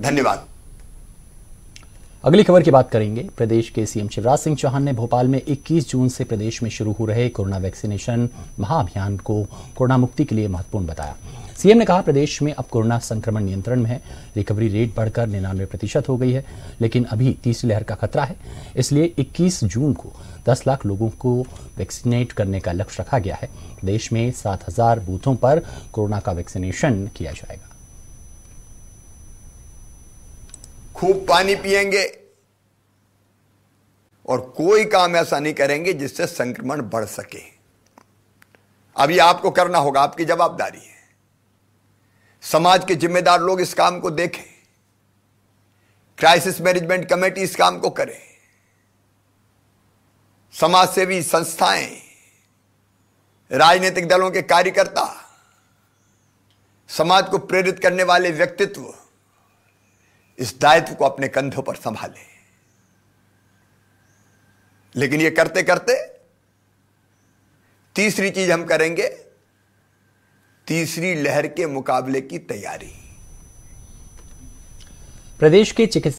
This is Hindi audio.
धन्यवाद अगली खबर की बात करेंगे प्रदेश के सीएम शिवराज सिंह चौहान ने भोपाल में 21 जून से प्रदेश में शुरू हो रहे कोरोना वैक्सीनेशन महाअभियान को कोरोना मुक्ति के लिए महत्वपूर्ण बताया सीएम ने कहा प्रदेश में अब कोरोना संक्रमण नियंत्रण में है रिकवरी रेट बढ़कर निन्यानवे प्रतिशत हो गई है लेकिन अभी तीसरी लहर का खतरा है इसलिए 21 जून को 10 लाख लोगों को वैक्सीनेट करने का लक्ष्य रखा गया है देश में सात बूथों पर कोरोना का वैक्सीनेशन किया जाएगा खूब पानी पिएंगे और कोई काम ऐसा नहीं करेंगे जिससे संक्रमण बढ़ सके अभी आपको करना होगा आपकी जवाबदारी है समाज के जिम्मेदार लोग इस काम को देखें क्राइसिस मैनेजमेंट कमेटी इस काम को करे समाज सेवी संस्थाएं राजनीतिक दलों के कार्यकर्ता समाज को प्रेरित करने वाले व्यक्तित्व इस दायित्व को अपने कंधों पर संभालें लेकिन ये करते करते तीसरी चीज हम करेंगे तीसरी लहर के मुकाबले की तैयारी प्रदेश के चिकित्सा